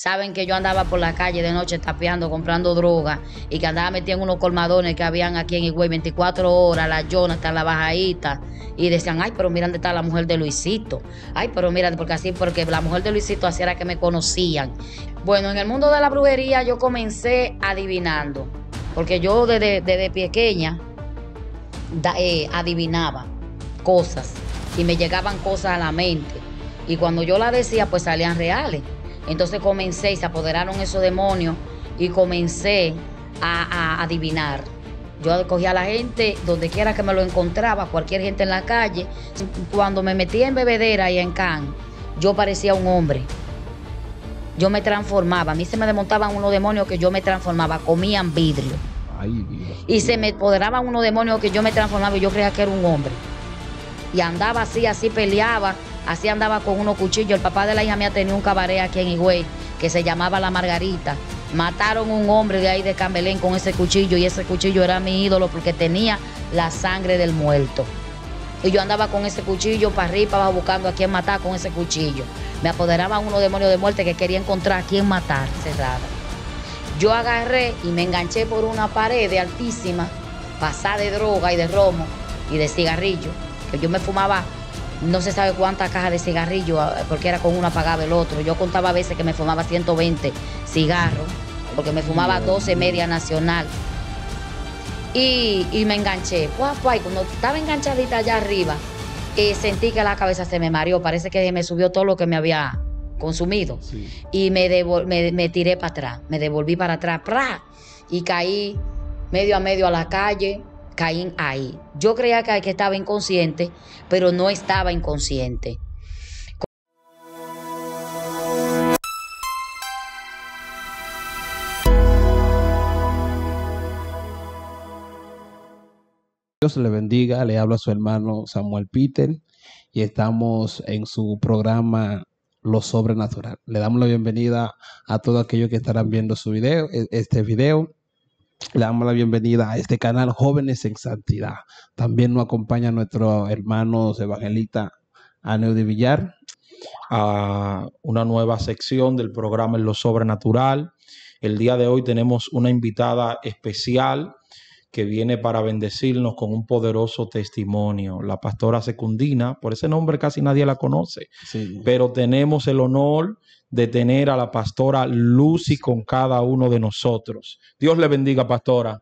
saben que yo andaba por la calle de noche tapeando, comprando droga y que andaba metiendo unos colmadones que habían aquí en Higüey 24 horas, la Jonathan, la bajaita y decían, ay, pero mira dónde está la mujer de Luisito, ay, pero mira, porque así, porque la mujer de Luisito así era que me conocían. Bueno, en el mundo de la brujería yo comencé adivinando, porque yo desde, pequeña eh, adivinaba cosas y me llegaban cosas a la mente. Y cuando yo la decía, pues salían reales. Entonces comencé y se apoderaron esos demonios y comencé a, adivinar. Yo cogía a la gente donde quiera que me lo encontraba, cualquier gente en la calle. Cuando me metía en bebedera y en can, yo parecía un hombre. Yo me transformaba. A mí se me desmontaban unos demonios que yo me transformaba. Comían vidrio. Y se me apoderaban unos demonios que yo me transformaba y yo creía que era un hombre. Y andaba así, así peleaba Así andaba con unos cuchillos. El papá de la hija mía tenía un cabaret aquí en Higüey que se llamaba La Margarita. Mataron un hombre de ahí de Cambelén con ese cuchillo y ese cuchillo era mi ídolo porque tenía la sangre del muerto. Y yo andaba con ese cuchillo para arriba, buscando a quién matar con ese cuchillo. Me apoderaban unos demonios de muerte que quería encontrar a quién matar cerrada. Yo agarré y me enganché por una pared altísima, pasada de droga y de romo y de cigarrillo, que yo me fumaba no se sabe cuántas cajas de cigarrillo ah, porque era con una apagaba el otro. Yo contaba a veces que me fumaba 120 cigarros, porque me fumaba 12 media nacional. Y, me enganché. cuando estaba enganchadita allá arriba, eh, sentí que la cabeza se me mareó. Parece que me subió todo lo que me había consumido. Y me, me, tiré para atrás, me devolví para atrás, y caí medio a medio a la calle caen ahí. Yo creía que estaba inconsciente, pero no estaba inconsciente. Dios le bendiga, le habla su hermano Samuel Peter y estamos en su programa Lo Sobrenatural. Le damos la bienvenida a todos aquellos que estarán viendo su video, e, este video. Le damos la bienvenida a este canal Jóvenes en Santidad. También nos acompaña nuestro hermano evangelista Aneu de Villar a una nueva sección del programa En lo Sobrenatural. El día de hoy tenemos una invitada especial que viene para bendecirnos con un poderoso testimonio, la pastora secundina, por ese nombre casi nadie la conoce, pero tenemos el honor de tener a la pastora Lucy con cada uno de nosotros. Dios le bendiga, pastora.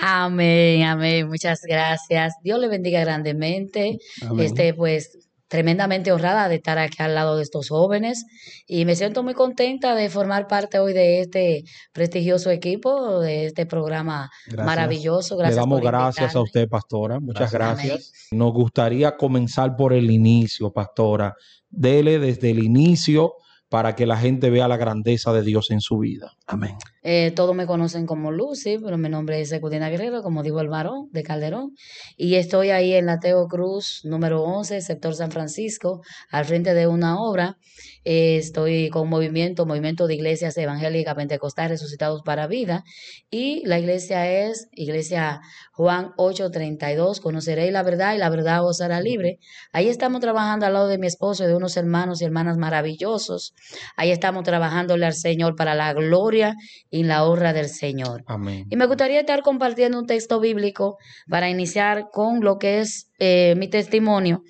Amén, amén. Muchas gracias. Dios le bendiga grandemente. Este, pues, tremendamente honrada de estar aquí al lado de estos jóvenes y me siento muy contenta de formar parte hoy de este prestigioso equipo, de este programa maravilloso. Gracias. Le damos gracias a usted, pastora. Muchas gracias. Nos gustaría comenzar por el inicio, pastora. Dele desde el inicio para que la gente vea la grandeza de Dios en su vida. Amén. Eh, todos me conocen como Lucy, pero mi nombre es Ecudina Guerrero, como digo el varón de Calderón. Y estoy ahí en la Teo Cruz, número 11, sector San Francisco, al frente de una obra. Eh, estoy con movimiento, movimiento de iglesias evangélicas pentecostales resucitados para vida. Y la iglesia es Iglesia Juan 8:32. Conoceréis la verdad y la verdad os hará libre. Ahí estamos trabajando al lado de mi esposo y de unos hermanos y hermanas maravillosos. Ahí estamos trabajándole al Señor para la gloria y y la honra del Señor. Amén. Y me gustaría estar compartiendo un texto bíblico para iniciar con lo que es eh, mi testimonio.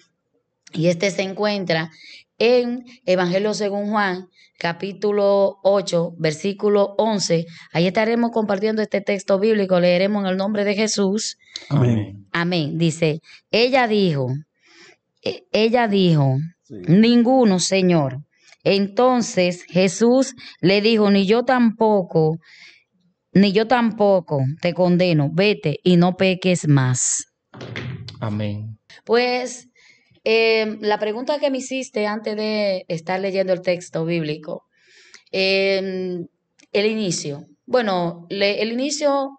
Y este se encuentra en Evangelio según Juan, capítulo 8, versículo 11. Ahí estaremos compartiendo este texto bíblico, leeremos en el nombre de Jesús. Amén. Amén. Dice, ella dijo, e, ella dijo, ninguno, Señor, entonces Jesús le dijo, ni yo tampoco, ni yo tampoco te condeno, vete y no peques más. Amén. Pues em, la pregunta que me hiciste antes de estar leyendo el texto bíblico, em, el inicio. Bueno, el inicio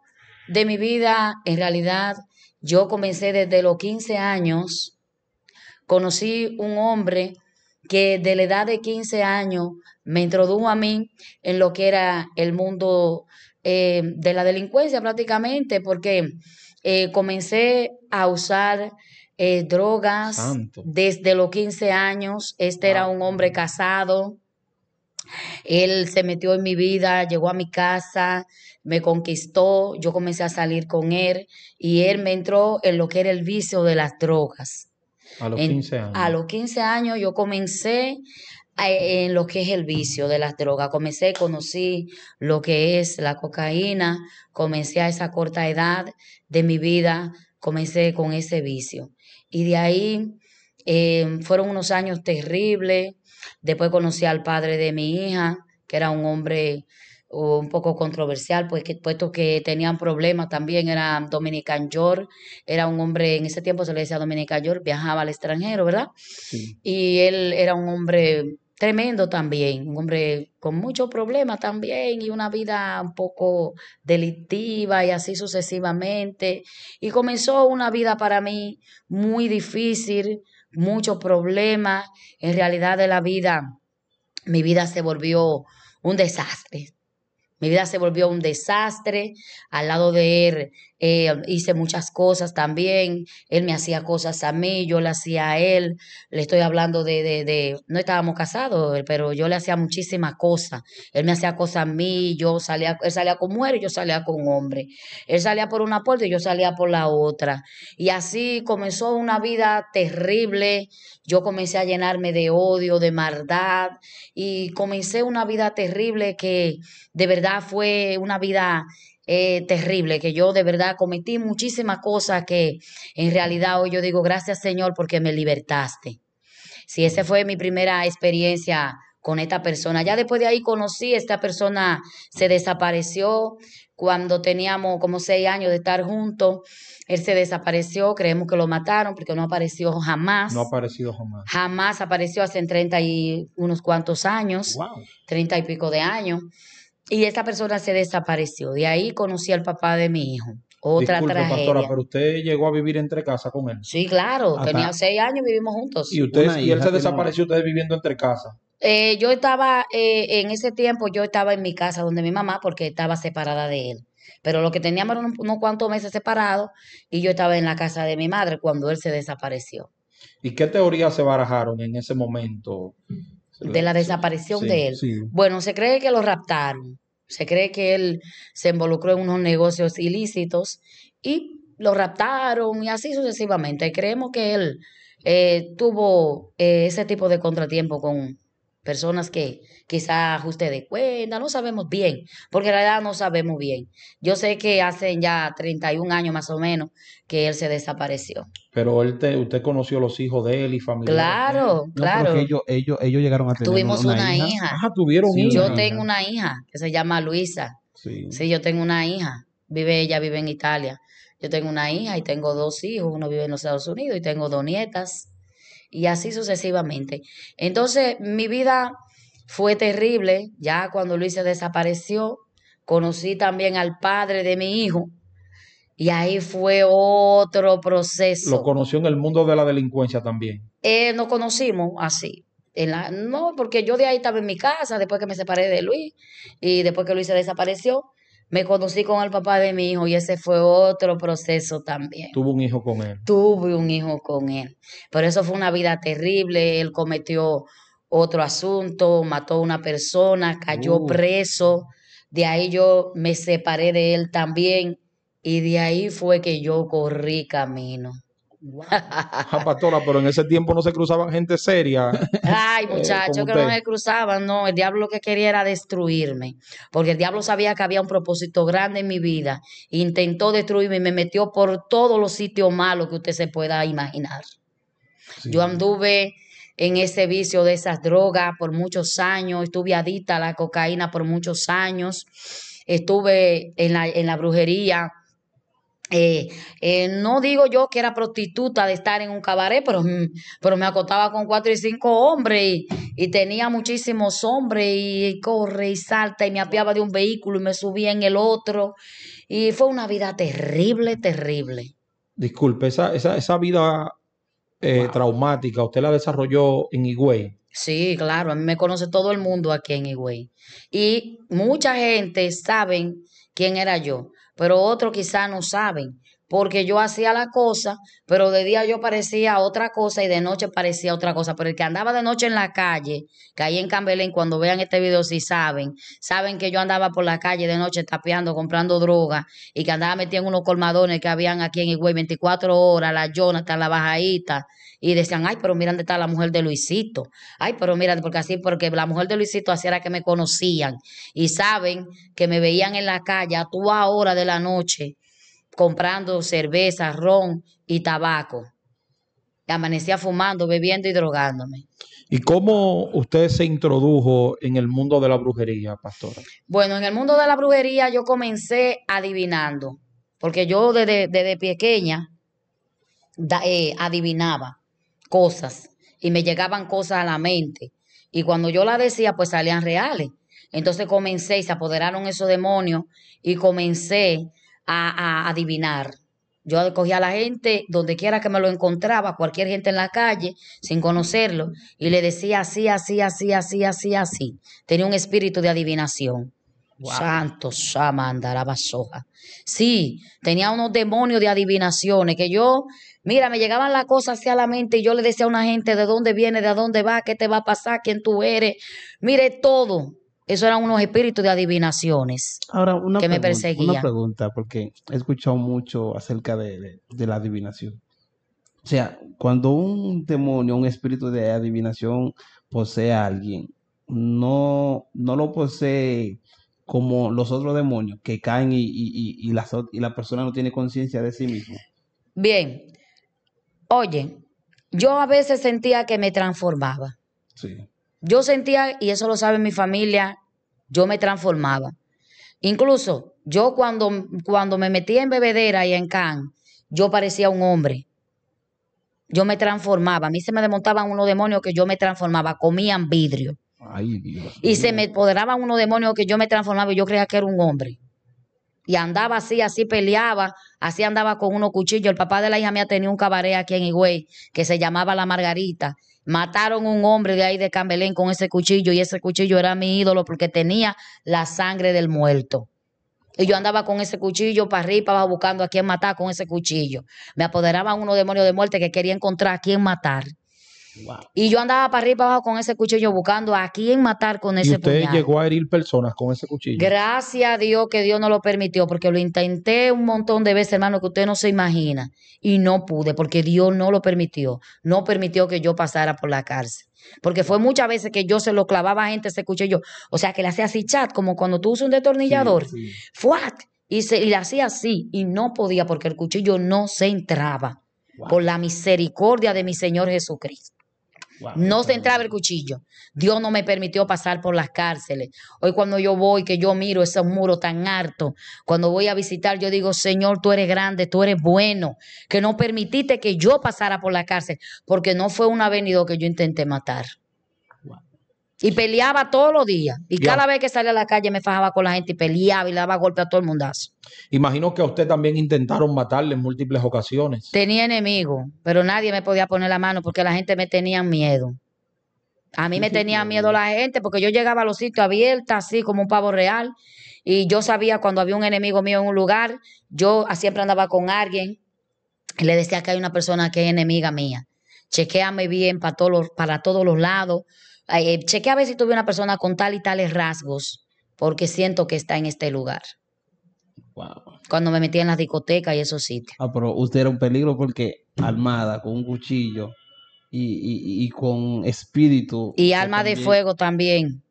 de mi vida, en realidad, yo comencé desde los 15 años, conocí un hombre que de la edad de 15 años me introdujo a mí en lo que era el mundo eh, de la delincuencia prácticamente, porque eh, comencé a usar eh, drogas desde los 15 años. Este era un hombre casado. Él se metió en mi vida, llegó a mi casa, me conquistó, yo comencé a salir con él y él me entró en lo que era el vicio de las drogas. A los 15 años. A los 15 años yo comencé eh, en lo que es el vicio de las drogas. Comencé, conocí lo que es la cocaína, comencé a esa corta edad de mi vida, comencé con ese vicio. Y de ahí em, fueron unos años terribles. Después conocí al padre de mi hija, que era un hombre un poco controversial, pues que, puesto que tenían problemas también, era Dominican York, era un hombre, en ese tiempo se le decía Dominican York, viajaba al extranjero, ¿verdad? Y él era un hombre tremendo también, un hombre con muchos problemas también y una vida un poco delictiva y así sucesivamente. Y comenzó una vida para mí muy difícil, muchos problemas, en realidad de la vida, mi vida se volvió un desastre, mi vida se volvió un desastre al lado de él er, eh, hice muchas cosas también, él me hacía cosas a mí, yo le hacía a él, le estoy hablando de, de, no estábamos casados, pero yo le hacía muchísimas cosas, él me hacía cosas a mí, yo salía, él salía con mujeres, yo salía con hombre, él salía por una puerta y yo salía por la otra, y así comenzó una vida terrible, yo comencé a llenarme de odio, de maldad, y comencé una vida terrible que de verdad fue una vida eh, terrible, que yo de verdad cometí muchísimas cosas que en realidad hoy yo digo, gracias Señor porque me libertaste. Si esa fue mi primera experiencia con esta persona. Ya después de ahí conocí, esta persona se desapareció cuando teníamos como seis años de estar juntos. Él se desapareció, creemos que lo mataron porque no apareció jamás. No apareció jamás. Jamás apareció hace 30 y unos cuantos años, treinta y pico de años. Y esta persona se desapareció. De ahí conocí al papá de mi hijo. Otra Disculpe, pastora, pero usted llegó a vivir entre casa con él. Sí, claro. Tenía seis años, vivimos juntos. ¿Y, ustedes y él se desapareció, ustedes viviendo entre casa? Eh, yo estaba, eh, en ese tiempo, yo estaba en mi casa donde mi mamá, porque estaba separada de él. Pero lo que teníamos unos cuantos meses separados y yo estaba en la casa de mi madre cuando él se desapareció. ¿Y qué teorías se barajaron en ese momento de la desaparición de él. Bueno, se cree que lo raptaron, se cree que él se involucró en unos negocios ilícitos y lo raptaron y así sucesivamente. Creemos que él eh, tuvo eh, ese tipo de contratiempo con, personas que quizá ajuste de cuenta, no sabemos bien, porque la edad no sabemos bien. Yo sé que hace ya 31 años más o menos que él se desapareció. Pero él te, usted conoció los hijos de él y familia. Claro, claro. Ellos, ellos, ellos, llegaron a tener Tuvimos una, hija. tuvieron Yo tengo una hija que se llama Luisa. Sí. sí, yo tengo una hija. Vive ella, vive en Italia. Yo tengo una hija y tengo dos hijos. Uno vive en los Estados Unidos y tengo dos nietas y así sucesivamente. Entonces, mi vida fue terrible, ya cuando Luis se desapareció, conocí también al padre de mi hijo, y ahí fue otro proceso. ¿Lo conoció en el mundo de la delincuencia también? Eh, nos conocimos así. En la, no, porque yo de ahí estaba en mi casa después que me separé de Luis y después que Luis se desapareció. Me conocí con el papá de mi hijo y ese fue otro proceso también. Tuve un hijo con él? Tuve un hijo con él. Pero eso fue una vida terrible. Él cometió otro asunto, mató a una persona, cayó preso. De ahí yo me separé de él también y de ahí fue que yo corrí camino. Ah, pero en ese tiempo no se cruzaban gente seria. Ay, eh, muchacho, que no se cruzaban, no. El diablo lo que quería era destruirme, porque el diablo sabía que había un propósito grande en mi vida. Intentó destruirme y me metió por todos los sitios malos que usted se pueda imaginar. Yo anduve en ese vicio de esas drogas por muchos años, estuve adicta a la cocaína por muchos años, estuve en la, en la brujería eh, eh, no digo yo que era prostituta de estar en un cabaret, pero, mm, pero me acotaba con cuatro y cinco hombres y, tenía muchísimos hombres y corre y salta y me apiaba de un vehículo y me subía en el otro. Y fue una vida terrible, terrible. Disculpe, esa, esa, esa vida eh, traumática, usted la desarrolló en Higüey. Sí, claro, a me conoce todo el mundo aquí en Higüey. Y mucha gente saben quién era yo pero otros quizá no saben porque yo hacía la cosa, pero de día yo parecía otra cosa y de noche parecía otra cosa. Pero el que andaba de noche en la calle, que ahí en Cambelén, cuando vean este video, si saben, saben que yo andaba por la calle de noche tapeando, comprando droga y que andaba metiendo unos colmadones que habían aquí en Higüey 24 horas, la Jonathan, la Bajadita. Y decían, ay, pero mira dónde está la mujer de Luisito. Ay, pero mira, porque así, porque la mujer de Luisito así era que me conocían. Y saben que me veían en la calle a tu hora de la noche comprando cerveza, ron y tabaco. Amanecía fumando, bebiendo y drogándome. ¿Y cómo usted se introdujo en el mundo de la brujería, pastora? Bueno, en el mundo de la brujería yo comencé adivinando, porque yo desde, pequeña eh, adivinaba cosas y me llegaban cosas a la mente. Y cuando yo la decía, pues salían reales. Entonces comencé y se apoderaron esos demonios y comencé a, adivinar. Yo cogía a la gente donde quiera que me lo encontraba, cualquier gente en la calle, sin conocerlo, y le decía así, así, así, así, así, así. Tenía un espíritu de adivinación. Santo, la Soja. Sí, tenía unos demonios de adivinaciones que yo, mira, me llegaban las cosas hacia la mente y yo le decía a una gente de dónde viene, de dónde va, qué te va a pasar, quién tú eres. Mire todo, eso eran unos espíritus de adivinaciones que me perseguían. Una pregunta, porque he escuchado mucho acerca de, la adivinación. O sea, cuando un demonio, un espíritu de adivinación posee a alguien, no, no lo posee como los otros demonios que caen y, y, y, la persona no tiene conciencia de sí mismo. Bien, oye, yo a veces sentía que me transformaba. Sí. Yo sentía, y eso lo sabe mi familia, yo me transformaba. Incluso yo cuando, cuando me metía en bebedera y en can, yo parecía un hombre. Yo me transformaba. A mí se me desmontaban unos demonios que yo me transformaba. Comían vidrio. Ay, y se me apoderaban unos demonios que yo me transformaba y yo creía que era un hombre. Y andaba así, así peleaba, así andaba con unos cuchillos. El papá de la hija mía tenía un cabaret aquí en Higüey que se llamaba La Margarita Mataron un hombre de ahí de Cambelén con ese cuchillo y ese cuchillo era mi ídolo porque tenía la sangre del muerto. Y yo andaba con ese cuchillo para arriba, para buscando a quién matar con ese cuchillo. Me apoderaban unos demonios de muerte que quería encontrar a quién matar. Y yo andaba para arriba y para abajo con ese cuchillo buscando a quién matar con ese ¿Y usted llegó a herir personas con ese cuchillo. Gracias a Dios que Dios no lo permitió, porque lo intenté un montón de veces, hermano, que usted no se imagina. Y no pude, porque Dios no lo permitió. No permitió que yo pasara por la cárcel. Porque fue muchas veces que yo se lo clavaba a gente ese cuchillo. O sea, que le hacía así chat, como cuando tú usas un destornillador ¡Fuat! Y, le hacía así. Y no podía, porque el cuchillo no se entraba. Por la misericordia de mi Señor Jesucristo. No se entraba el cuchillo. Dios no me permitió pasar por las cárceles. Hoy cuando yo voy, que yo miro esos muros tan harto, cuando voy a visitar, yo digo, Señor, tú eres grande, tú eres bueno, que no permitiste que yo pasara por la cárcel, porque no fue un avenido que yo intenté matar. Y peleaba todos los días. Y cada vez que salía a la calle me fajaba con la gente y peleaba y le daba golpe a todo el mundazo. Imagino que a usted también intentaron matarle en múltiples ocasiones. Tenía enemigos, pero nadie me podía poner la mano porque la gente me tenía miedo. A mí me tenía miedo la gente porque yo llegaba a los sitios abiertos, así como un pavo real, y yo sabía cuando había un enemigo mío en un lugar, yo siempre andaba con alguien y le decía que hay una persona que es enemiga mía. Chequéame bien para todos para todos los lados eh, chequé a ver si tuve una persona con tal y tales rasgos, porque siento que está en este lugar. Cuando me metí en las discotecas y esos sitios. Ah, pero usted era un peligro porque armada, con un cuchillo y, con espíritu. Y alma de fuego también.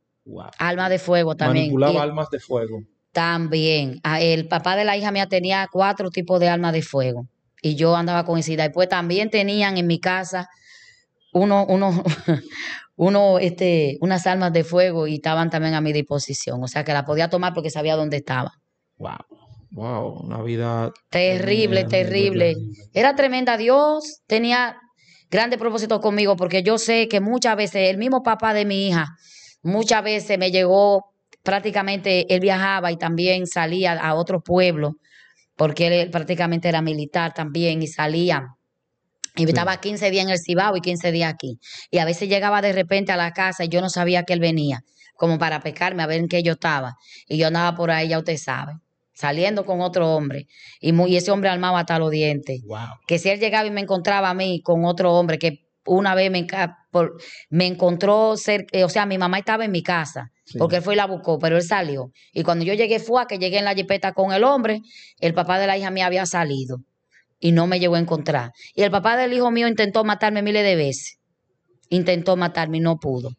Alma de fuego también. Manipulaba almas de fuego. También. Ah, el papá de la hija mía tenía cuatro tipos de alma de fuego. Y yo andaba con Y pues también tenían en mi casa uno, uno, uno, este, unas armas de fuego y estaban también a mi disposición. O sea que la podía tomar porque sabía dónde estaba. Wow. Wow, una vida terrible, terrible. Era tremenda Dios, tenía grandes propósitos conmigo porque yo sé que muchas veces el mismo papá de mi hija, muchas veces me llegó prácticamente, él viajaba y también salía a otros pueblos porque él eh, prácticamente era militar también y salía y estaba 15 días en el Cibao y 15 días aquí. Y a veces llegaba de repente a la casa y yo no sabía que él venía, como para pescarme a ver en qué yo estaba. Y yo andaba por ahí, ya usted sabe, saliendo con otro hombre. Y, muy, ese hombre armaba tal los dientes. Que si él llegaba y me encontraba a mí con otro hombre, que una vez me, me encontró cerca, eh, o sea, mi mamá estaba en mi casa, porque él fue y la buscó, pero él salió. Y cuando yo llegué fue a que llegué en la jipeta con el hombre, el papá de la hija me había salido y no me llegó a encontrar. Y el papá del hijo mío intentó matarme miles de veces. Intentó matarme y no pudo.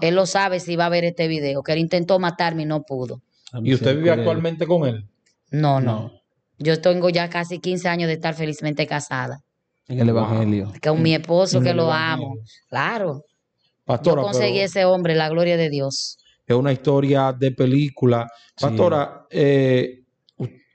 Él lo sabe si va a ver este video, que él intentó matarme y no pudo. ¿Y usted vive actualmente con él? No, no, Yo tengo ya casi 15 años de estar felizmente casada. En el Evangelio. Con mi esposo, que lo amo. Claro. Pastora, Yo conseguí ese hombre, la gloria de Dios. Es una historia de película. Pastora, eh,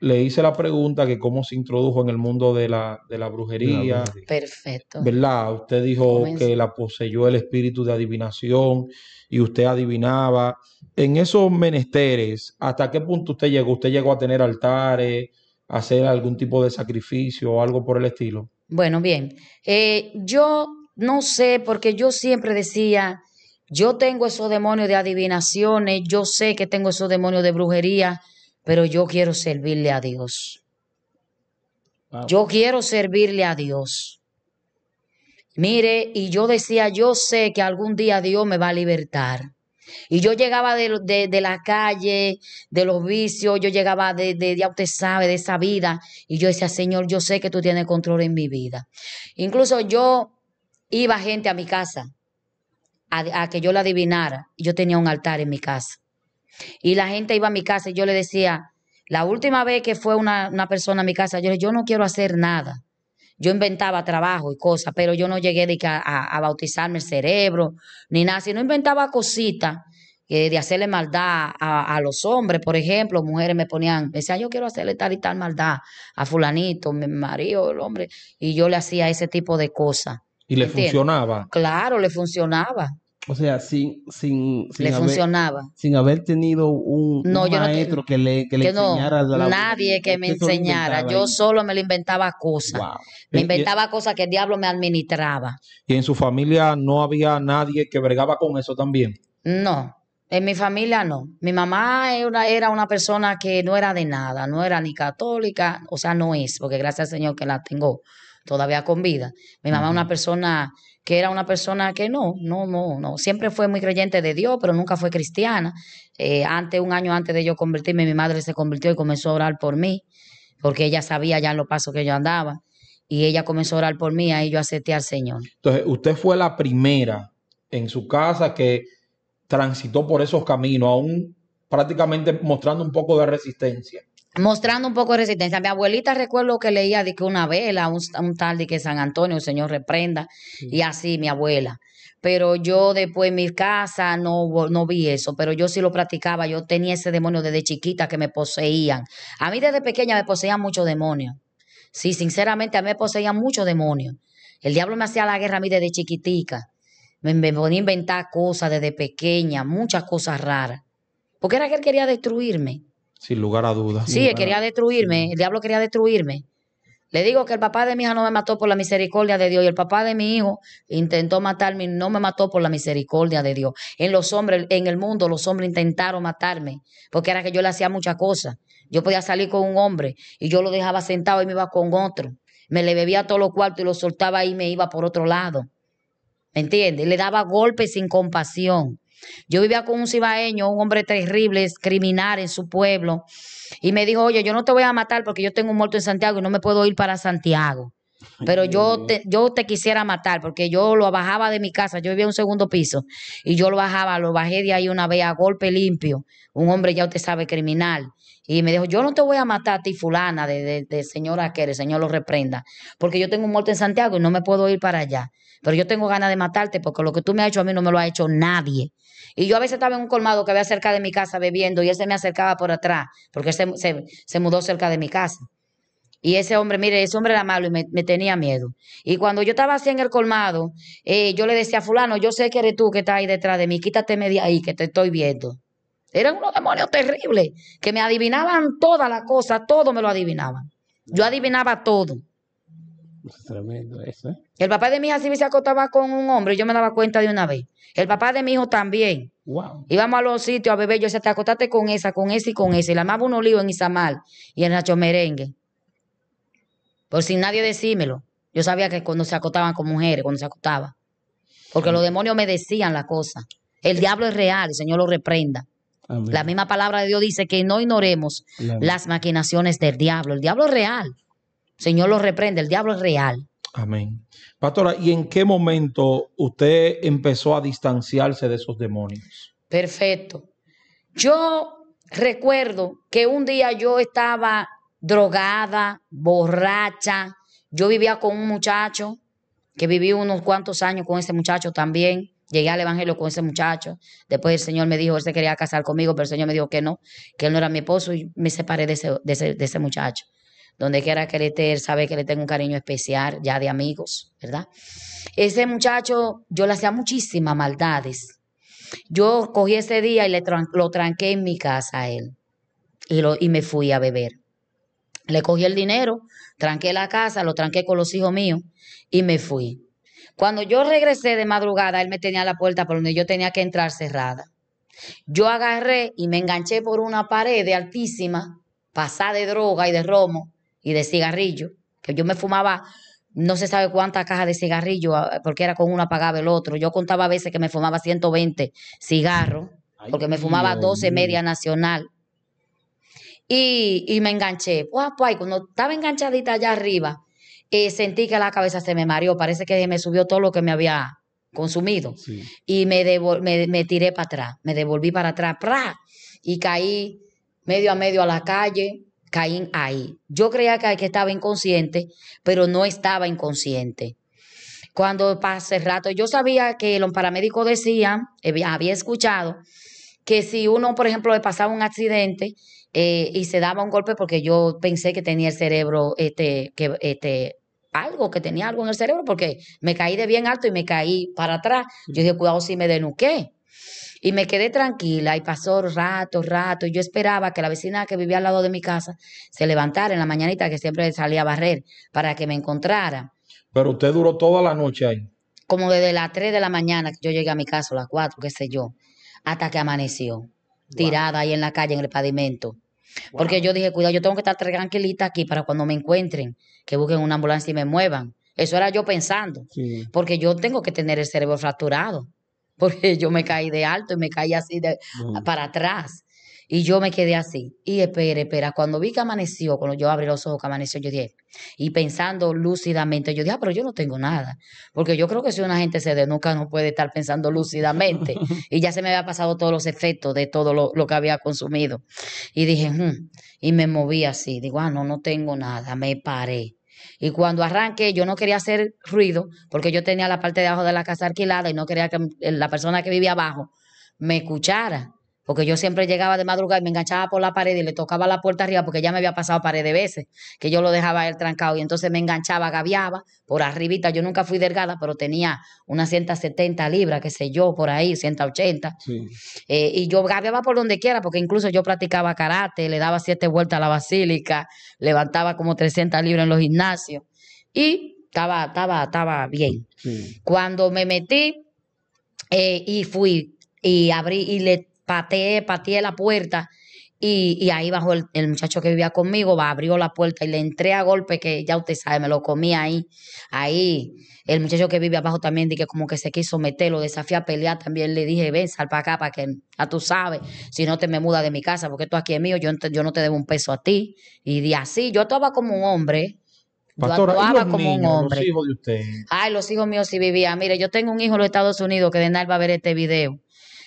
le hice la pregunta que cómo se introdujo en el mundo de la, de la brujería. Perfecto. ¿Verdad? Usted dijo que la poseyó el espíritu de adivinación y usted adivinaba. En esos menesteres, ¿hasta qué punto usted llegó? ¿Usted llegó a tener altares, hacer algún tipo de sacrificio o algo por el estilo? Bueno, bien. Eh, yo no sé, porque yo siempre decía, yo tengo esos demonios de adivinaciones, yo sé que tengo esos demonios de brujería, pero yo quiero servirle a Dios. Yo quiero servirle a Dios. Mire, y yo decía, yo sé que algún día Dios me va a libertar. Y yo llegaba de, la calle, de los vicios, yo llegaba de, ya usted sabe, de esa vida. Y yo decía, Señor, yo sé que tú tienes control en mi vida. Incluso yo iba gente a mi casa a que yo la adivinara. Yo tenía un altar en mi casa. Y la gente iba a mi casa y yo le decía, la última vez que fue una, persona a mi casa, yo yo no quiero hacer nada. Yo inventaba trabajo y cosas, pero yo no llegué a, bautizarme el cerebro ni nada. Si no inventaba cositas eh, de hacerle maldad a, los hombres, por ejemplo, mujeres me ponían, me decían, yo quiero hacerle tal y tal maldad a fulanito, mi marido, el hombre, y yo le hacía ese tipo de cosas. ¿Y le funcionaba? Claro, le funcionaba. O sea, sin, sin, haber, funcionaba. sin haber tenido un, maestro que le, enseñara. No, nadie que me enseñara. Yo solo me lo inventaba cosas. Me eh, eh, inventaba cosas que el diablo me administraba. ¿Y en su familia no había nadie que bregaba con eso también? No, en mi familia no. Mi mamá era una persona que no era de nada, no era ni católica, o sea, no es, porque gracias al Señor que la tengo todavía con vida. Mi mamá es una persona que era una persona que no, no, no, no. Siempre fue muy creyente de Dios, pero nunca fue cristiana. Eh, un año antes de yo convertirme, mi madre se convirtió y comenzó a orar por mí, porque ella sabía ya en los pasos que yo andaba. Y ella comenzó a orar por mí, ahí yo acepté al Señor. Entonces, usted fue la primera en su casa que transitó por esos caminos, aún prácticamente mostrando un poco de resistencia mostrando un poco de resistencia. Mi abuelita recuerdo que leía de que una vela, un, tal de que San Antonio, el Señor reprenda, y así mi abuela. Pero yo después en mi casa no, no vi eso, pero yo sí lo practicaba, yo tenía ese demonio desde chiquita que me poseían. A mí desde pequeña me poseían muchos demonios. Sí, sinceramente a mí me poseían muchos demonios. El diablo me hacía la guerra a mí desde chiquitica. Me, me ponía a inventar cosas desde pequeña, muchas cosas raras. Porque era que él quería destruirme. Sin lugar a dudas. Sí, quería destruirme, el diablo quería destruirme. Le digo que el papá de mi hija no me mató por la misericordia de Dios y el papá de mi hijo intentó matarme y no me mató por la misericordia de Dios. En los hombres, en el mundo, los hombres intentaron matarme porque era que yo le hacía muchas cosas. Yo podía salir con un hombre y yo lo dejaba sentado y me iba con otro. Me le bebía todo todos los cuartos y lo soltaba y me iba por otro lado. ¿Me entiendes? Le daba golpes sin compasión. Yo vivía con un cibaeño, un hombre terrible, criminal en su pueblo, y me dijo, oye, yo no te voy a matar porque yo tengo un muerto en Santiago y no me puedo ir para Santiago. Pero yo te, yo te quisiera matar porque yo lo bajaba de mi casa, yo vivía en un segundo piso y yo lo bajaba, lo bajé de ahí una vez a golpe limpio, un hombre ya usted sabe criminal. Y me dijo, yo no te voy a matar a ti fulana de, señora que el Señor lo reprenda, porque yo tengo un muerto en Santiago y no me puedo ir para allá pero yo tengo ganas de matarte porque lo que tú me has hecho a mí no me lo ha hecho nadie. Y yo a veces estaba en un colmado que había cerca de mi casa bebiendo y ese me acercaba por atrás porque se, se, mudó cerca de mi casa. Y ese hombre, mire, ese hombre era malo y me, tenía miedo. Y cuando yo estaba así en el colmado, eh, yo le decía a fulano, yo sé que eres tú que estás ahí detrás de mí, quítate media ahí que te estoy viendo. Eran unos demonios terribles que me adivinaban todas las cosas, todo me lo adivinaban. Yo adivinaba todo. ¿eh? El papá de mi hija sí me se acotaba con un hombre, y yo me daba cuenta de una vez. El papá de mi hijo también. Wow. Íbamos a los sitios a beber, yo decía, te acostaste con esa, con ese y con ese. Y la amaba un olivo en Izamal y en Nacho Merengue. Por si nadie decímelo. Yo sabía que cuando se acotaban con mujeres, cuando se acotaba, Porque los demonios me decían la cosa. El diablo es real, el Señor lo reprenda. La misma palabra de Dios dice que no ignoremos las maquinaciones del diablo. El diablo es real. Señor lo reprende, el diablo es real. Amén. Pastora, ¿y en qué momento usted empezó a distanciarse de esos demonios? Perfecto. Yo recuerdo que un día yo estaba drogada, borracha. Yo vivía con un muchacho que viví unos cuantos años con ese muchacho también. Llegué al evangelio con ese muchacho. Después el Señor me dijo, él se quería casar conmigo, pero el Señor me dijo que no, que él no era mi esposo y me separé de ese muchacho. Donde quiera que él esté, él sabe que le tengo un cariño especial, ya de amigos, ¿verdad? Ese muchacho, yo le hacía muchísimas maldades. Yo cogí ese día y le lo tranqué en mi casa a él. Y, y me fui a beber. Le cogí el dinero, tranqué la casa, lo tranqué con los hijos míos y me fui. Cuando yo regresé de madrugada, él me tenía la puerta por donde yo tenía que entrar cerrada. Yo agarré y me enganché por una pared altísima, pasada de droga y de romo, y de cigarrillo, que yo me fumaba no se sabe cuántas cajas de cigarrillo, ah, porque era con uno apagaba el otro. Yo contaba a veces que me fumaba 120 cigarros, porque me fumaba 12 media nacional. Y, me enganché. cuando estaba enganchadita allá arriba, eh, sentí que la cabeza se me mareó. Parece que me subió todo lo que me había consumido. Y me, me, me, tiré para atrás, me devolví para atrás, ¡pra! y caí medio a medio a la calle caen ahí. Yo creía que estaba inconsciente, pero no estaba inconsciente. Cuando pasé rato, yo sabía que los paramédicos decían, eh, había escuchado, que si uno, por ejemplo, le pasaba un accidente eh, y se daba un golpe, porque yo pensé que tenía el cerebro, este, que, este, algo, que tenía algo en el cerebro, porque me caí de bien alto y me caí para atrás. Yo dije, cuidado si me denuqué. Y me quedé tranquila y pasó rato, rato. Y yo esperaba que la vecina que vivía al lado de mi casa se levantara en la mañanita, que siempre salía a barrer, para que me encontrara. Pero usted duró toda la noche ahí. Como desde las 3 de la mañana que yo llegué a mi casa, a las 4, qué sé yo, hasta que amaneció, tirada ahí en la calle, en el pavimento. Porque yo dije, cuidado, yo tengo que estar tranquilita aquí para cuando me encuentren, que busquen una ambulancia y me muevan. Eso era yo pensando, porque yo tengo que tener el cerebro fracturado porque yo me caí de alto y me caí así para atrás. Y yo me quedé así. Y espera, espera. Cuando vi que amaneció, cuando yo abrí los ojos que amaneció, yo dije, y pensando lúcidamente, yo dije, ah, pero yo no tengo nada. Porque yo creo que si una gente se nunca no puede estar pensando lúcidamente. y ya se me había pasado todos los efectos de todo lo, que había consumido. Y dije, hmm". y me moví así. Digo, ah, no, no tengo nada. Me paré. Y cuando arranqué, yo no quería hacer ruido porque yo tenía la parte de abajo de la casa alquilada y no quería que eh, la persona que vivía abajo me escuchara. Porque yo siempre llegaba de madrugada y me enganchaba por la pared y le tocaba la puerta arriba porque ya me había pasado pared de veces, que yo lo dejaba él trancado y entonces me enganchaba, gaviaba por arribita. Yo nunca fui delgada, pero tenía unas 170 libras, qué sé yo, por ahí, 180. Eh, y yo gaviaba por donde quiera porque incluso yo practicaba karate, le daba siete vueltas a la basílica, levantaba como 300 libras en los gimnasios y estaba, estaba, estaba bien. Cuando me metí eh, y fui y abrí y le pateé, pateé la puerta y, y ahí bajo el, muchacho que vivía conmigo, va, abrió la puerta y le entré a golpe que ya usted sabe, me lo comí ahí. Ahí el muchacho que vive abajo también dije como que se quiso meter, lo desafía a pelear también, le dije, ven, sal para acá para que a tú sabes, si no te me muda de mi casa porque tú aquí es mío, yo, yo no te debo un peso a ti. Y de así, yo actuaba como un hombre, yo actuaba como un hombre. Ay, los hijos míos sí vivían. Mire, yo tengo un hijo en los Estados Unidos que de nada va a ver este video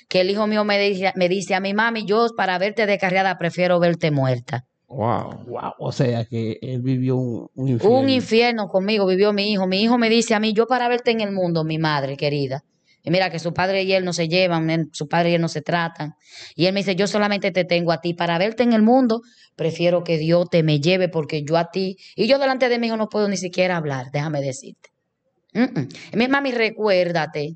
que el hijo mío me dice, me dice a mi mami, yo para verte descarriada prefiero verte muerta. Wow, wow. O sea que él vivió un, un, infierno. Un infierno conmigo, vivió mi hijo. Mi hijo me dice a mí, yo para verte en el mundo, mi madre querida. Y mira que su padre y él no se llevan, su padre y él no se tratan. Y él me dice, yo solamente te tengo a ti. Para verte en el mundo, prefiero que Dios te me lleve porque yo a ti, y yo delante de mi hijo no puedo ni siquiera hablar, déjame decirte. Mi mami, recuérdate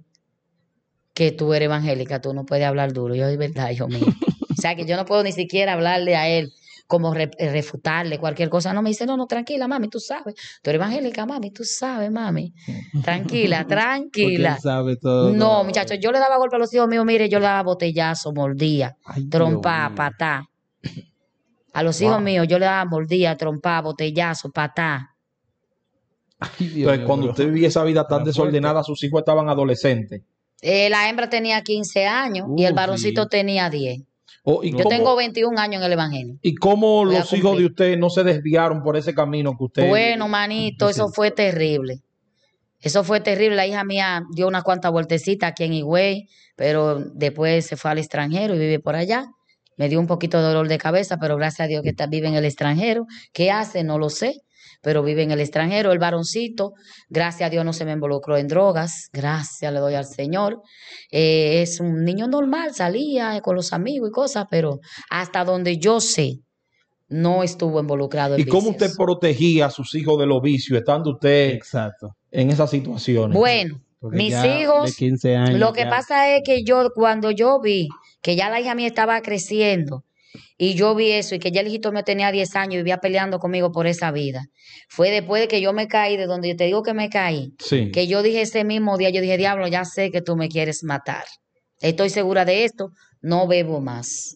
que tú eres evangélica, tú no puedes hablar duro. Yo, de verdad, hijo mío. o sea, que yo no puedo ni siquiera hablarle a él como eh, refutarle cualquier cosa. No, me dice, no, no, tranquila, mami, tú sabes. Tú eres evangélica, mami, tú sabes, mami. Tranquila, tranquila. No, muchachos, yo le daba golpe a los hijos míos, mire, yo le daba botellazo, mordía, trompa, patá. A los hijos míos yo le daba mordía, trompa, botellazo, patá. Ay, Entonces, cuando usted vivía esa vida tan desordenada, sus hijos estaban adolescentes. Eh, la hembra tenía 15 años y el varoncito tenía 10. Yo tengo 21 años en el Evangelio. ¿Y cómo los hijos de usted no se desviaron por ese camino que usted... Bueno, manito, eso fue terrible. Eso fue terrible. La hija mía dio unas cuantas vueltecitas aquí en Higüey, pero después se fue al extranjero y vive por allá. Me dio un poquito de dolor de cabeza, pero gracias a Dios que está, vive en el extranjero. ¿Qué hace? No lo sé pero vive en el extranjero. El varoncito, gracias a Dios, no se me involucró en drogas, gracias le doy al Señor. Eh, es un niño normal, salía con los amigos y cosas, pero hasta donde yo sé, no estuvo involucrado en ¿Y cómo usted protegía a sus hijos de los vicios, estando usted Exacto. en esas situaciones? Bueno, mis hijos, lo que pasa es que yo, cuando yo vi que ya la hija mía estaba creciendo, y yo vi eso y que ya el hijito me tenía 10 años y vivía peleando conmigo por esa vida. Fue después de que yo me caí, de donde yo te digo que me caí, que yo dije ese mismo día, yo dije, diablo, ya sé que tú me quieres matar. Estoy segura de esto, no bebo más.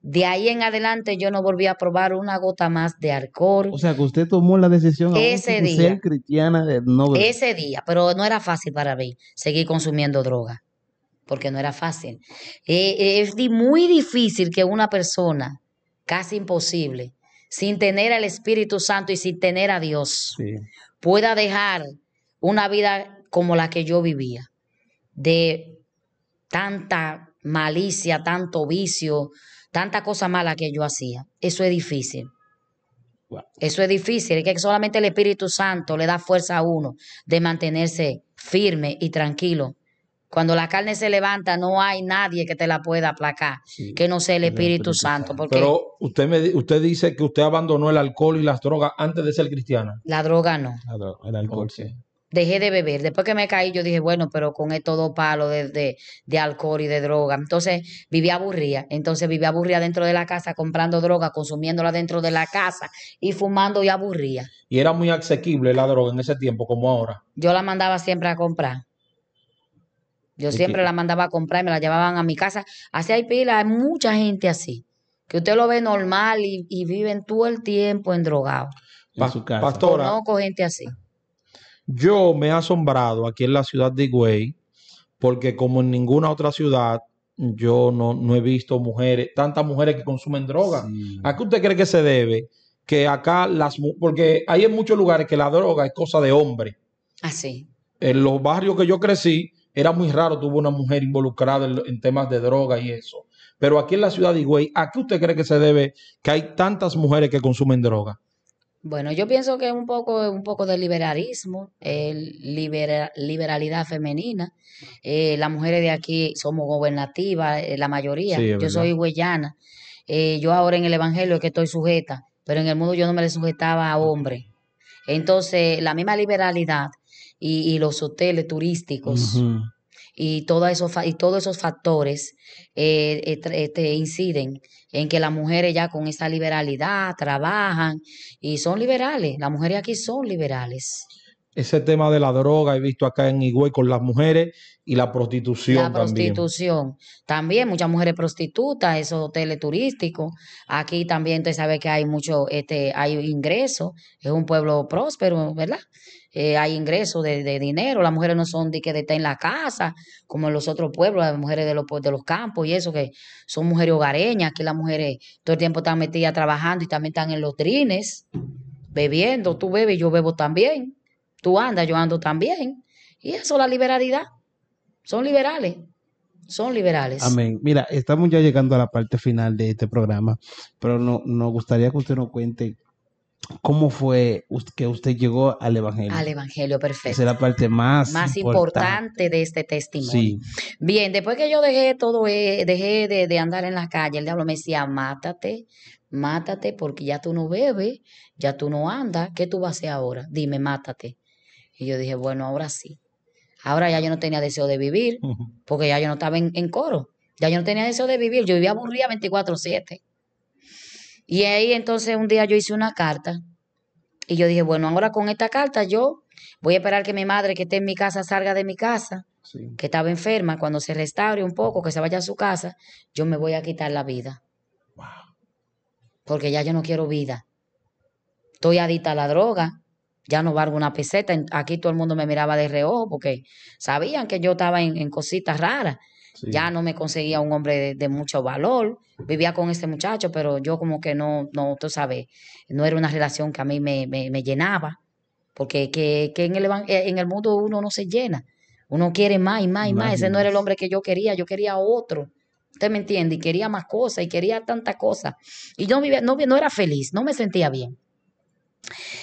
De ahí en adelante yo no volví a probar una gota más de alcohol. O sea, que usted tomó la decisión ese ser cristiana de no beber. Ese día, pero no era fácil para mí seguir consumiendo droga porque no era fácil. Eh, eh, es muy difícil que una persona, casi imposible, sin tener al Espíritu Santo y sin tener a Dios, pueda dejar una vida como la que yo vivía, de tanta malicia, tanto vicio, tanta cosa mala que yo hacía. Eso es difícil. Eso es difícil, es que solamente el Espíritu Santo le da fuerza a uno de mantenerse firme y tranquilo cuando la carne se levanta, no hay nadie que te la pueda aplacar, que no sea el Espíritu, Santo. Pero usted, me, usted dice que usted abandonó el alcohol y las drogas antes de ser cristiana. La droga no. el alcohol sí dejé de beber. Después que me caí, yo dije, bueno, pero con estos dos palos de, alcohol y de droga. Entonces vivía aburrida. Entonces vivía aburrida dentro de la casa, comprando droga, consumiéndola dentro de la casa y fumando y aburrida. Y era muy asequible la droga en ese tiempo, como ahora. Yo la mandaba siempre a comprar. Yo siempre la mandaba a comprar y me la llevaban a mi casa. Así hay pila, hay mucha gente así, que usted lo ve normal y, viven todo el tiempo en drogado. Pa Pastora. Conozco gente así. Yo me he asombrado aquí en la ciudad de Higüey, porque como en ninguna otra ciudad, yo no, he visto mujeres, tantas mujeres que consumen droga. ¿A qué usted cree que se debe? Que acá las porque hay en muchos lugares que la droga es cosa de hombre. Así. En los barrios que yo crecí, era muy raro, tuvo una mujer involucrada en, temas de droga y eso. Pero aquí en la ciudad de Higüey, ¿a qué usted cree que se debe que hay tantas mujeres que consumen droga? Bueno, yo pienso que es un poco, un poco de liberalismo, liberalidad femenina. Eh, las mujeres de aquí somos gobernativas, eh, la mayoría. yo soy higüeyana. Eh, yo ahora en el Evangelio es que estoy sujeta, pero en el mundo yo no me le sujetaba a hombre. Entonces, la misma liberalidad y, los hoteles turísticos. Y, todo eso, y todos esos factores eh, eh, eh, inciden en que las mujeres ya con esa liberalidad trabajan y son liberales. Las mujeres aquí son liberales. Ese tema de la droga he visto acá en Higüey con las mujeres y la prostitución. La también. prostitución. También muchas mujeres prostitutas, esos hoteles turísticos. Aquí también usted sabe que hay mucho, este, hay ingresos. Es un pueblo próspero, ¿verdad? Eh, hay ingresos de, dinero, las mujeres no son de que estén en la casa, como en los otros pueblos, las mujeres de los, pues, de los campos y eso, que son mujeres hogareñas, que las mujeres todo el tiempo están metidas trabajando y también están en los trines, bebiendo, tú bebes, yo bebo también, tú andas, yo ando también. Y eso, es la liberalidad, son liberales son liberales. Amén. Mira, estamos ya llegando a la parte final de este programa, pero no, nos gustaría que usted nos cuente ¿Cómo fue que usted llegó al Evangelio? Al Evangelio, perfecto. Esa es la parte más, importante. de este testimonio. Sí. Bien, después que yo dejé todo, e, dejé de, andar en las calles, el diablo me decía, mátate, mátate porque ya tú no bebes, ya tú no andas, ¿qué tú vas a hacer ahora? Dime, mátate. Y yo dije, bueno, ahora sí. Ahora ya yo no tenía deseo de vivir porque ya yo no estaba en, coro. Ya yo no tenía deseo de vivir, yo vivía aburrida 24/7. Y ahí entonces un día yo hice una carta y yo dije, bueno, ahora con esta carta yo voy a esperar que mi madre que esté en mi casa salga de mi casa, que estaba enferma, cuando se restaure un poco, que se vaya a su casa, yo me voy a quitar la vida. Porque ya yo no quiero vida. Estoy adicta a la droga, ya no valgo una peseta. Aquí todo el mundo me miraba de reojo porque sabían que yo estaba en, cositas raras. Ya no me conseguía un hombre de, de mucho valor vivía con este muchacho, pero yo como que no, no, tú sabes, no era una relación que a mí me, llenaba, porque que, en, el, eh, en el mundo uno no se llena, uno quiere más y más y más, ese no era el hombre que yo quería, yo quería otro. Usted me entiende, y quería más cosas, y quería tantas cosas. Y yo no era feliz, no me sentía bien.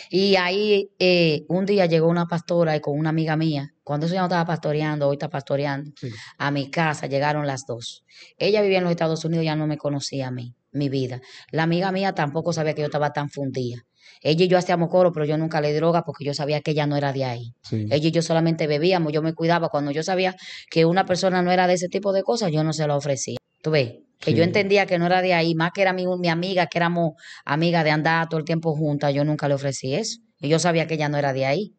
Y ahí eh, un día llegó una pastora y con una amiga mía, cuando eso ya no estaba pastoreando, hoy está pastoreando, a mi casa llegaron las dos. Ella vivía en los Estados Unidos, ya no me conocía a mí, mi vida. La amiga mía tampoco sabía que yo estaba tan fundida. Ella y yo hacíamos coro, pero yo nunca le droga porque yo sabía que ella no era de ahí. Ella y yo solamente bebíamos, yo me cuidaba. Cuando yo sabía que una persona no era de ese tipo de cosas, yo no se la ofrecía tú ves, que yo entendía que no era de ahí, más que era mi, amiga, que éramos amigas de andar todo el tiempo juntas, yo nunca le ofrecí eso. Y yo sabía que ella no era de ahí.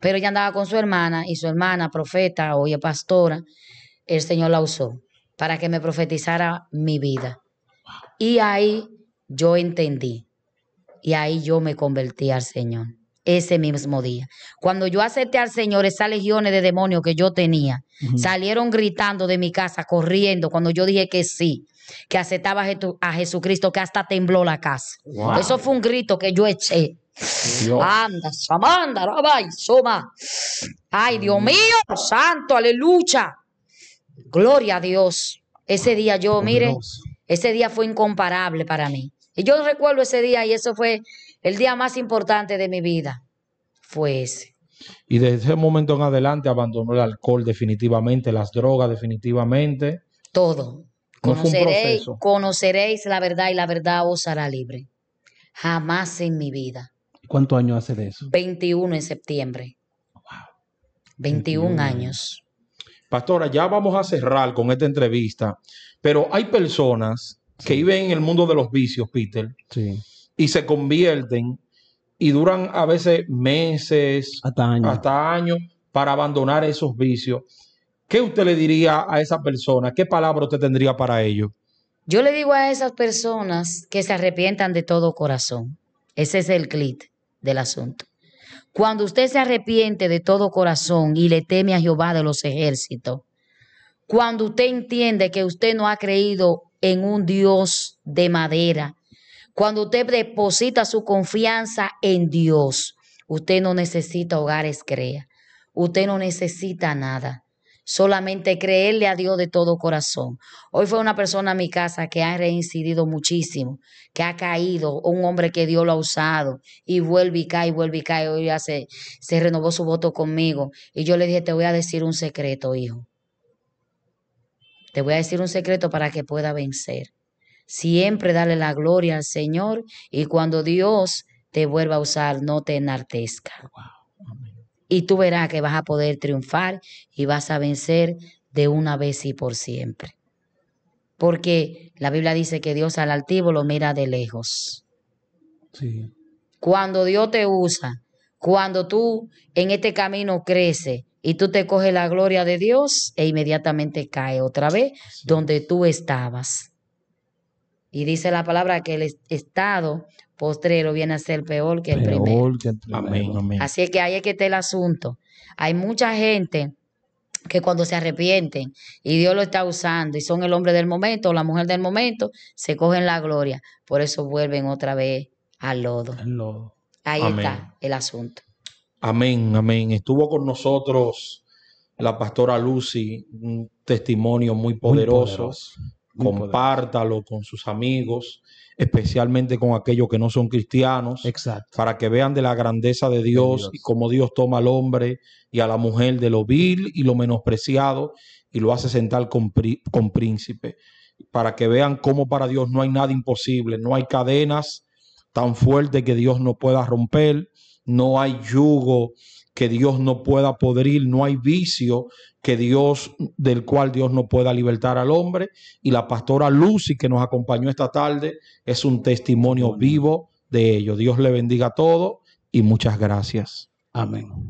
Pero ella andaba con su hermana y su hermana, profeta, oye pastora, el Señor la usó para que me profetizara mi vida. Y ahí yo entendí. Y ahí yo me convertí al Señor ese mismo día. Cuando yo acepté al Señor, esas legiones de demonios que yo tenía salieron gritando de mi casa, corriendo, cuando yo dije que sí, que aceptaba a Jesucristo, que hasta tembló la casa. Eso fue un grito que yo eché. Anda, Samanda, Rabai, Soma. Ay, Dios mm. mío, santo, aleluya. Gloria a Dios. Ese día yo, mire, ese día fue incomparable para mí. Y yo recuerdo ese día y eso fue el día más importante de mi vida fue ese. Y desde ese momento en adelante abandonó el alcohol definitivamente, las drogas definitivamente. Todo. conoceréis, la verdad y la verdad os hará libre. Jamás en mi vida. ¿Cuántos años hace de eso? 21 en septiembre. Wow. 21 años. Pastora, ya vamos a cerrar con esta entrevista, pero hay personas que viven en el mundo de los vicios, Peter, sí y se convierten y duran a veces meses, hasta años, para abandonar esos vicios. ¿Qué usted le diría a esa persona? ¿Qué palabra usted tendría para ello? Yo le digo a esas personas que se arrepientan de todo corazón. Ese es el clit del asunto. Cuando usted se arrepiente de todo corazón y le teme a Jehová de los ejércitos, cuando usted entiende que usted no ha creído en un Dios de madera, cuando usted deposita su confianza en Dios, usted no necesita hogares, crea. Usted no necesita nada. Solamente creerle a Dios de todo corazón. Hoy fue una persona a mi casa que ha reincidido muchísimo, que ha caído, un hombre que Dios lo ha usado, y vuelve y cae, vuelve y cae. Hoy ya se renovó su voto conmigo. Y yo le dije, te voy a decir un secreto, hijo. Te voy a decir un secreto para que pueda vencer. Siempre dale la gloria al Señor y cuando Dios te vuelva a usar, no te enartezca. Y tú verás que vas a poder triunfar y vas a vencer de una vez y por siempre. Porque la Biblia dice que Dios al altivo lo mira de lejos. Cuando Dios te usa, cuando tú en este camino creces y tú te coges la gloria de Dios e inmediatamente cae otra vez donde tú estabas. Y dice la palabra que el estado postrero viene a ser peor que el primero. Así que ahí es que está el asunto. Hay mucha gente que cuando se arrepienten y Dios lo está usando y son el hombre del momento o la mujer del momento, se cogen la gloria. Por eso vuelven otra vez al lodo. Ahí está el asunto. Amén, amén. Estuvo con nosotros la pastora Lucy, un testimonio muy poderosos. muy poderoso compártalo con sus amigos, especialmente con aquellos que no son cristianos, para que vean de la grandeza de Dios, y cómo Dios toma al hombre y a la mujer de lo vil y lo menospreciado y lo hace sentar con, con príncipe, para que vean cómo para Dios no hay nada imposible, no hay cadenas tan fuertes que Dios no pueda romper, no hay yugo que Dios no pueda podrir, no hay vicio que Dios, del cual Dios no pueda libertar al hombre. Y la pastora Lucy, que nos acompañó esta tarde, es un testimonio vivo de ello. Dios le bendiga a todos y muchas gracias. Amén.